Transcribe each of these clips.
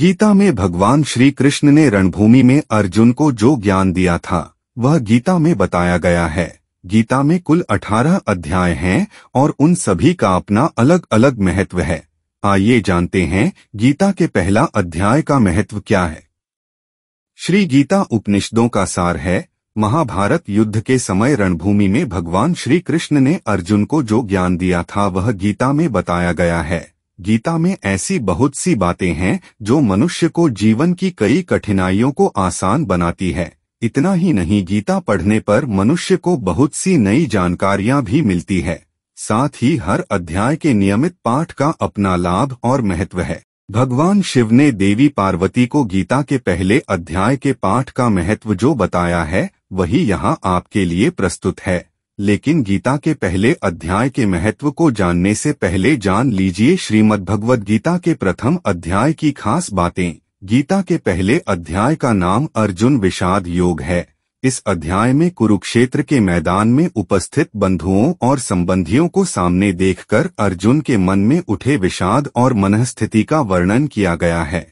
गीता में भगवान श्री कृष्ण ने रणभूमि में अर्जुन को जो ज्ञान दिया था वह गीता में बताया गया है गीता में कुल अठारह अध्याय हैं और उन सभी का अपना अलग अलग महत्व है आइए जानते हैं गीता के पहला अध्याय का महत्व क्या है श्री गीता उपनिषदों का सार है महाभारत युद्ध के समय रणभूमि में भगवान श्री कृष्ण ने अर्जुन को जो ज्ञान दिया था वह गीता में बताया गया है गीता में ऐसी बहुत सी बातें हैं जो मनुष्य को जीवन की कई कठिनाइयों को आसान बनाती है इतना ही नहीं गीता पढ़ने पर मनुष्य को बहुत सी नई जानकारियां भी मिलती है साथ ही हर अध्याय के नियमित पाठ का अपना लाभ और महत्व है भगवान शिव ने देवी पार्वती को गीता के पहले अध्याय के पाठ का महत्व जो बताया है वही यहाँ आपके लिए प्रस्तुत है लेकिन गीता के पहले अध्याय के महत्व को जानने से पहले जान लीजिए श्रीमद भगवद गीता के प्रथम अध्याय की खास बातें गीता के पहले अध्याय का नाम अर्जुन विषाद योग है इस अध्याय में कुरुक्षेत्र के मैदान में उपस्थित बंधुओं और संबंधियों को सामने देखकर अर्जुन के मन में उठे विषाद और मनस्थिति का वर्णन किया गया है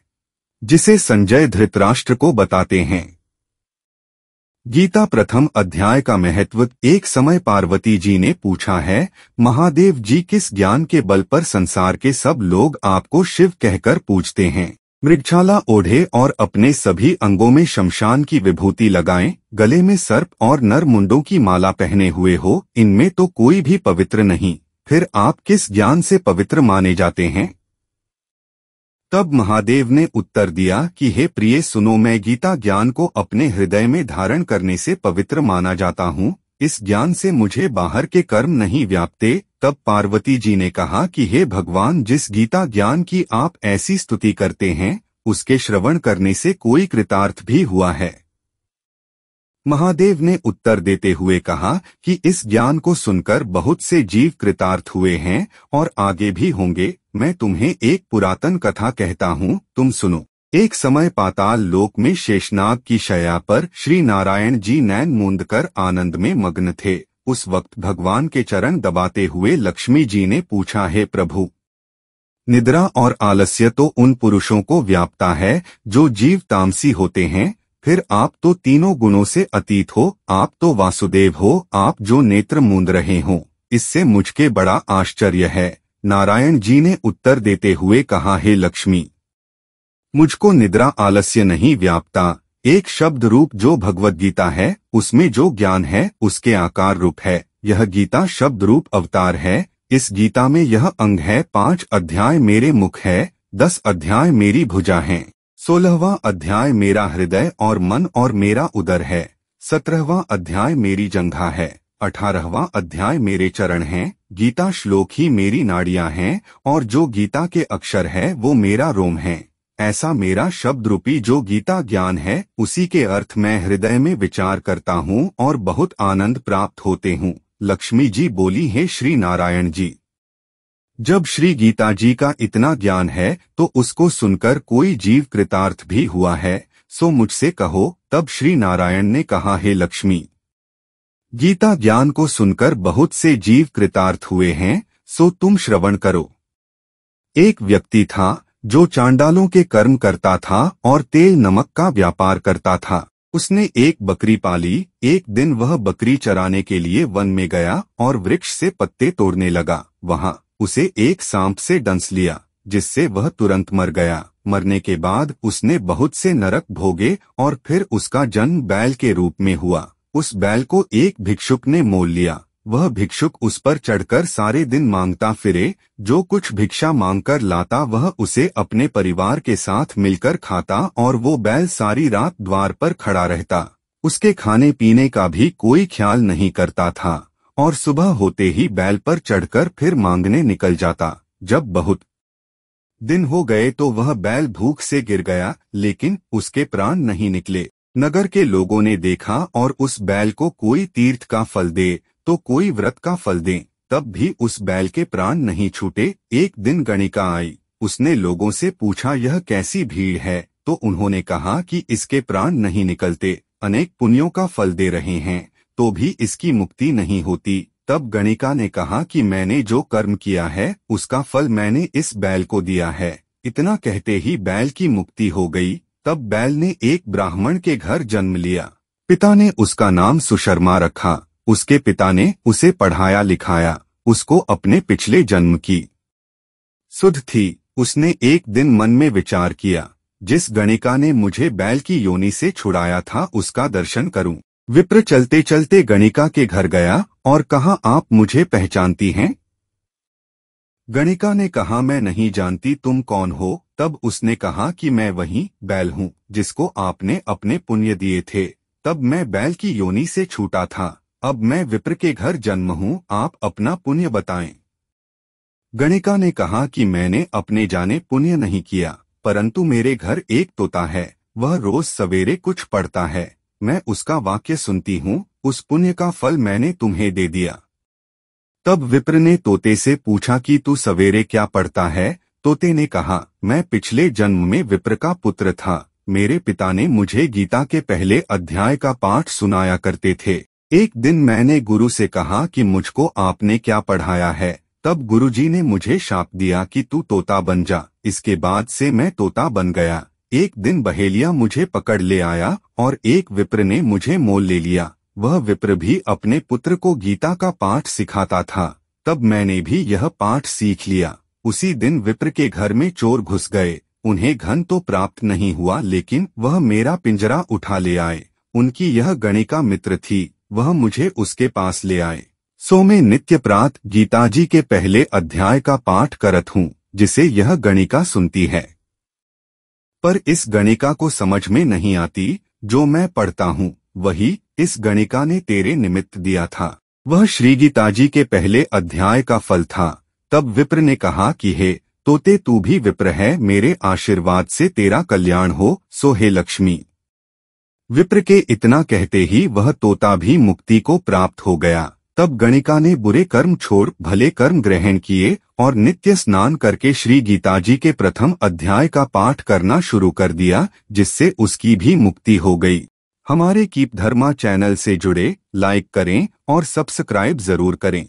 जिसे संजय धृतराष्ट्र को बताते हैं गीता प्रथम अध्याय का महत्व एक समय पार्वती जी ने पूछा है महादेव जी किस ज्ञान के बल पर संसार के सब लोग आपको शिव कहकर पूछते हैं मृगछाला ओढ़े और अपने सभी अंगों में शमशान की विभूति लगाएं, गले में सर्प और नर मुंडों की माला पहने हुए हो इनमें तो कोई भी पवित्र नहीं फिर आप किस ज्ञान से पवित्र माने जाते हैं तब महादेव ने उत्तर दिया कि हे प्रिय सुनो मैं गीता ज्ञान को अपने हृदय में धारण करने से पवित्र माना जाता हूँ इस ज्ञान से मुझे बाहर के कर्म नहीं व्यापते तब पार्वती जी ने कहा कि हे भगवान जिस गीता ज्ञान की आप ऐसी स्तुति करते हैं उसके श्रवण करने से कोई कृतार्थ भी हुआ है महादेव ने उत्तर देते हुए कहा कि इस ज्ञान को सुनकर बहुत से जीव कृतार्थ हुए हैं और आगे भी होंगे मैं तुम्हें एक पुरातन कथा कहता हूँ तुम सुनो एक समय पाताल लोक में शेषनाग की शया पर श्री नारायण जी नैन कर आनंद में मग्न थे उस वक्त भगवान के चरण दबाते हुए लक्ष्मी जी ने पूछा है प्रभु निद्रा और आलस्य तो उन पुरुषों को व्यापता है जो जीव तामसी होते हैं फिर आप तो तीनों गुणों से अतीत हो आप तो वासुदेव हो आप जो नेत्र मूंद रहे हो इससे मुझके बड़ा आश्चर्य है नारायण जी ने उत्तर देते हुए कहा हे लक्ष्मी मुझको निद्रा आलस्य नहीं व्यापता एक शब्द रूप जो भगवत गीता है उसमें जो ज्ञान है उसके आकार रूप है यह गीता शब्द रूप अवतार है इस गीता में यह अंग है पांच अध्याय मेरे मुख है दस अध्याय मेरी भुजा है सोलहवा अध्याय मेरा हृदय और मन और मेरा उदर है सत्रहवा अध्याय मेरी जंघा है अठारहवा अध्याय मेरे चरण हैं गीता श्लोक ही मेरी नाड़ियां हैं और जो गीता के अक्षर है वो मेरा रोम है ऐसा मेरा शब्द रूपी जो गीता ज्ञान है उसी के अर्थ मैं हृदय में विचार करता हूँ और बहुत आनंद प्राप्त होते हूँ लक्ष्मी जी बोली है श्री नारायण जी जब श्री गीता जी का इतना ज्ञान है तो उसको सुनकर कोई जीव कृतार्थ भी हुआ है सो मुझसे कहो तब श्री नारायण ने कहा हे लक्ष्मी गीता ज्ञान को सुनकर बहुत से जीव कृतार्थ हुए हैं सो तुम श्रवण करो एक व्यक्ति था जो चांडालों के कर्म करता था और तेल नमक का व्यापार करता था उसने एक बकरी पाली एक दिन वह बकरी चराने के लिए वन में गया और वृक्ष से पत्ते तोड़ने लगा वहां उसे एक सांप से डंस लिया जिससे वह तुरंत मर गया मरने के बाद उसने बहुत से नरक भोगे और फिर उसका जन्म बैल के रूप में हुआ उस बैल को एक भिक्षुक ने मोल लिया वह भिक्षुक उस पर चढ़कर सारे दिन मांगता फिरे जो कुछ भिक्षा मांगकर लाता वह उसे अपने परिवार के साथ मिलकर खाता और वो बैल सारी रात द्वार पर खड़ा रहता उसके खाने पीने का भी कोई ख्याल नहीं करता था और सुबह होते ही बैल पर चढ़कर फिर मांगने निकल जाता जब बहुत दिन हो गए तो वह बैल भूख से गिर गया लेकिन उसके प्राण नहीं निकले नगर के लोगों ने देखा और उस बैल को कोई तीर्थ का फल दे तो कोई व्रत का फल दे तब भी उस बैल के प्राण नहीं छूटे एक दिन गणिका आई उसने लोगों से पूछा यह कैसी भीड़ है तो उन्होंने कहा कि इसके प्राण नहीं निकलते अनेक पुण्यों का फल दे रहे हैं तो भी इसकी मुक्ति नहीं होती तब गणिका ने कहा कि मैंने जो कर्म किया है उसका फल मैंने इस बैल को दिया है इतना कहते ही बैल की मुक्ति हो गई तब बैल ने एक ब्राह्मण के घर जन्म लिया पिता ने उसका नाम सुशर्मा रखा उसके पिता ने उसे पढ़ाया लिखाया उसको अपने पिछले जन्म की सुध थी उसने एक दिन मन में विचार किया जिस गणिका ने मुझे बैल की योनि से छुड़ाया था उसका दर्शन करूं। विप्र चलते चलते गणिका के घर गया और कहा आप मुझे पहचानती हैं गणिका ने कहा मैं नहीं जानती तुम कौन हो तब उसने कहा कि मैं वही बैल हूँ जिसको आपने अपने पुण्य दिए थे तब मैं बैल की योनि से छूटा था अब मैं विप्र के घर जन्म हूँ आप अपना पुण्य बताएं गणिका ने कहा कि मैंने अपने जाने पुण्य नहीं किया परंतु मेरे घर एक तोता है वह रोज सवेरे कुछ पढ़ता है मैं उसका वाक्य सुनती हूँ उस पुण्य का फल मैंने तुम्हें दे दिया तब विप्र ने तोते से पूछा कि तू सवेरे क्या पढ़ता है तोते ने कहा मैं पिछले जन्म में विप्र का पुत्र था मेरे पिता ने मुझे गीता के पहले अध्याय का पाठ सुनाया करते थे एक दिन मैंने गुरु से कहा कि मुझको आपने क्या पढ़ाया है तब गुरुजी ने मुझे शाप दिया कि तू तोता बन जा इसके बाद से मैं तोता बन गया एक दिन बहेलिया मुझे पकड़ ले आया और एक विप्र ने मुझे मोल ले लिया वह विप्र भी अपने पुत्र को गीता का पाठ सिखाता था तब मैंने भी यह पाठ सीख लिया उसी दिन विप्र के घर में चोर घुस गए उन्हें घन तो प्राप्त नहीं हुआ लेकिन वह मेरा पिंजरा उठा ले आए उनकी यह गणिका मित्र थी वह मुझे उसके पास ले आए सो मैं नित्य प्रात गीताजी के पहले अध्याय का पाठ करत हूँ जिसे यह गणिका सुनती है पर इस गणिका को समझ में नहीं आती जो मैं पढ़ता हूँ वही इस गणिका ने तेरे निमित्त दिया था वह श्री गीताजी के पहले अध्याय का फल था तब विप्र ने कहा कि हे तोते तू भी विप्र है मेरे आशीर्वाद से तेरा कल्याण हो सो हे लक्ष्मी विप्र के इतना कहते ही वह तोता भी मुक्ति को प्राप्त हो गया तब गणिका ने बुरे कर्म छोड़ भले कर्म ग्रहण किए और नित्य स्नान करके श्री गीताजी के प्रथम अध्याय का पाठ करना शुरू कर दिया जिससे उसकी भी मुक्ति हो गई हमारे कीप धर्मा चैनल से जुड़े लाइक करें और सब्सक्राइब जरूर करें